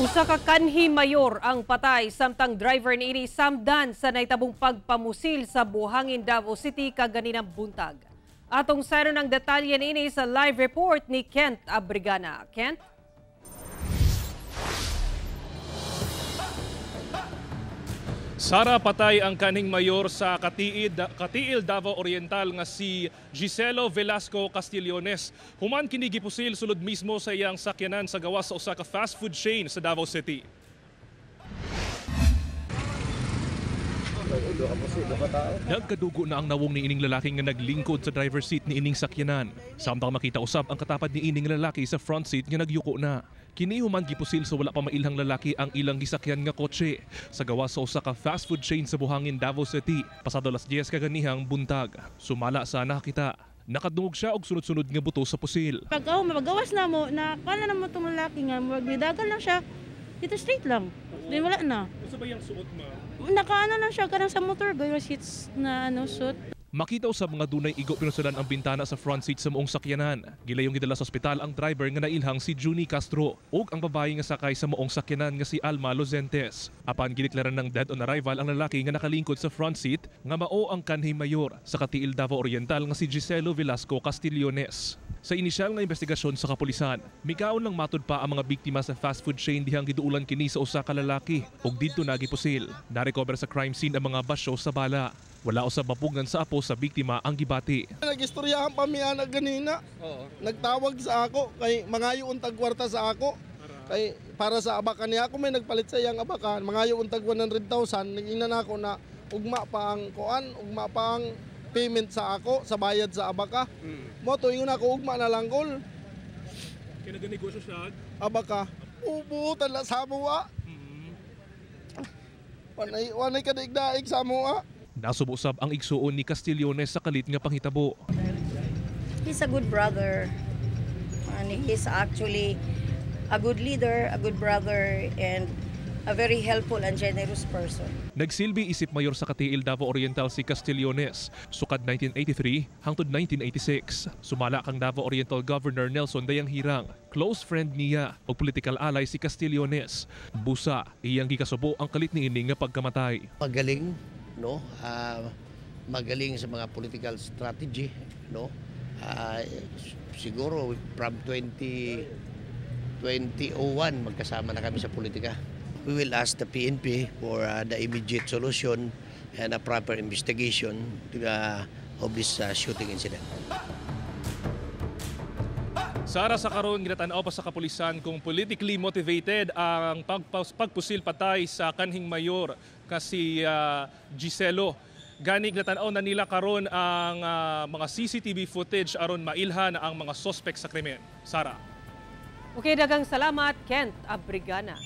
Usa ka kanhi mayor ang patay samtang driver ni ini samdan sa naitabong pagpamusil sa buhangin Davao City kaganinang buntag. Atong sayon ng detalye ini sa live report ni Kent Abrigana. Kent? Sara patay ang kaning mayor sa Katiid, Katiil Davao Oriental nga si Giselo Velasco Castillones. Human kini gipusil sulod mismo sa iyang sakyanan sa gawas sa usa ka fast food chain sa Davao City. Nagkadugo na ang nawong ni ining lalaki nga naglingkod sa driver seat ni ining sakyanan. Samtang makita usab ang katapad ni ining lalaki sa front seat nga nagyuko na. Kini human gipusil sa wala pa mailhang lalaki ang ilang gisakyan nga kotse sa gawa sa usa ka fast food chain sa buhangin Davao City pasado las 10 kaganihang buntag. Sumala sa nakakita nakadungog siya og sunod-sunod nga buto sa pusil. Pag oh, magawas na mo, nakala na mo itong lalaki nga, magbidagal lang siya, dito straight lang. Di wala na. Ano ba yung suot ma? Nakaano lang siya, karang sa motor, girl seats na ano, suit. Makitaw sa mga dunay igo pinusulan ang bintana sa front seat sa muong sakyanan. Gila yung gidala sa ospital ang driver nga nailhang si Juni Castro ug ang babae nga sakay sa muong sakyanan nga si Alma Lozentes. Apan gideklaran ng dead on arrival ang lalaki nga nakalingkod sa front seat nga mao ang kanhi mayor sa Katiil Davao Oriental nga si Giselo Velasco Castillones. Sa inisyal nga investigasyon sa kapulisan, mikaon lang matud pa ang mga biktima sa fast food chain dihang giduulan kini sa usa ka lalaki ug didto nagipusil. Narecover sa crime scene ang mga basyo sa bala. Wala usab mapugnan sa apo sa biktima ang gibati. Nagistoryahan pa mi ana ganina. Oo. Nagtawag sa ako kay mangayo untag kwarta sa ako. Kay para sa abakan niya ako may nagpalit sa iyang abakan. Mangayo untag 100,000 nagina na ako na ugma pa ang kuan, ugma pa ang payment sa ako, sa bayad sa abaka. Mm. Mo una ko, ugma na lang kol. Kaya nag-negosyo siya. Abaka. Ubo na sa mua. Mm. Wanay wanay kadigdaig sa mua. Nasubusab ang igsuon ni Castillones sa kalit nga panghitabo. He's a good brother. And he's actually a good leader, a good brother, and a very helpful and generous person. Nagsilbi isip mayor sa Katiil Davao Oriental si Castillones, sukad 1983 hangtod 1986. Sumala kang Davao Oriental Governor Nelson Dayang Hirang, close friend niya o political ally si Castillones. Busa, iyang gikasubo ang kalit ni ini nga pagkamatay. Magaling, no? Uh, magaling sa mga political strategy, no? Uh, siguro from 20 2001 magkasama na kami sa politika we will ask the PNP for uh, the immediate solution and a proper investigation uh, of this uh, shooting incident. Sara sa karon ginatan-aw pa sa kapulisan kung politically motivated ang pagpus pagpusil patay sa kanhing mayor kasi uh, Giselo gani ginatan-aw na nila karon ang uh, mga CCTV footage aron mailhan ang mga suspect sa krimen. Sara. Okay, dagang salamat Kent Abrigana.